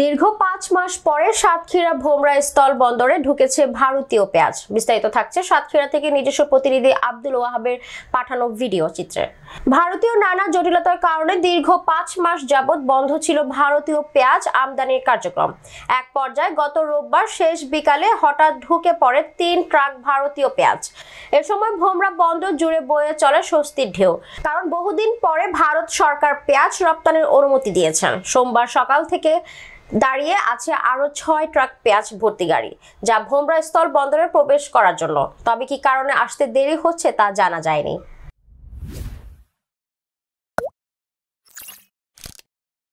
দীর্ঘ পাঁচ মাস পরে সাতক্ষীরা ভোমরা স্থল বন্দরে ঢুকেছে ভারতীয় পেঁয়াজ বিস্তারিত থাকছে সাতক্ষীরা থেকে নিজস্ব প্রতিনিধি আব্দুল ওয়াহাবের পাঠানো ভিডিও চিত্রে ভারতীয় নানা জটিলতার কারণে দীর্ঘ পাঁচ মাস যাবৎ বন্ধ ছিল ভারতীয় পেঁয়াজ আমদানির কার্যক্রম এক পর্যায়ে গত রোববার শেষ বিকালে হঠাৎ ঢুকে পড়ে তিন ট্রাক ভারতীয় পেঁয়াজ এ সময় ভোমরা বন্দর জুড়ে বয়ে চলে স্বস্তির ঢেউ কারণ বহুদিন পরে ভারত সরকার পেঁয়াজ রপ্তানির অনুমতি দিয়েছেন সোমবার সকাল থেকে দাঁড়িয়ে আছে আরও ছয় ট্রাক পেঁয়াজ ভর্তি গাড়ি যা ভোমরা স্থল বন্দরে প্রবেশ করার জন্য তবে কি কারণে আসতে দেরি হচ্ছে তা জানা যায়নি